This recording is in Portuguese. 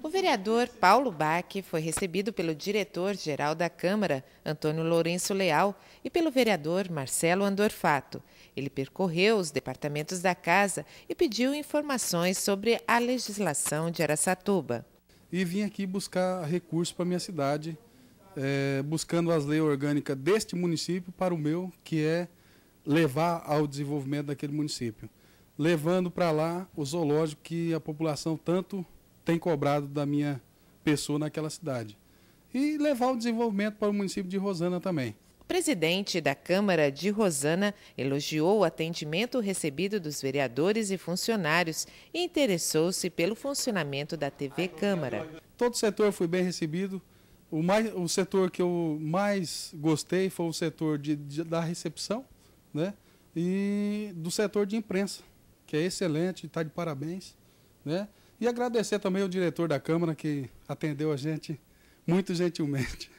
O vereador Paulo Bach foi recebido pelo diretor-geral da Câmara, Antônio Lourenço Leal, e pelo vereador Marcelo Andorfato. Ele percorreu os departamentos da casa e pediu informações sobre a legislação de Aracatuba. E vim aqui buscar recursos para minha cidade, é, buscando as leis orgânicas deste município para o meu, que é levar ao desenvolvimento daquele município. Levando para lá o zoológico que a população tanto tem cobrado da minha pessoa naquela cidade. E levar o desenvolvimento para o município de Rosana também. O presidente da Câmara de Rosana elogiou o atendimento recebido dos vereadores e funcionários e interessou-se pelo funcionamento da TV Câmara. Todo o setor foi bem recebido. O, mais, o setor que eu mais gostei foi o setor de, de, da recepção né? e do setor de imprensa, que é excelente, está de parabéns. Né? E agradecer também ao diretor da Câmara que atendeu a gente muito gentilmente.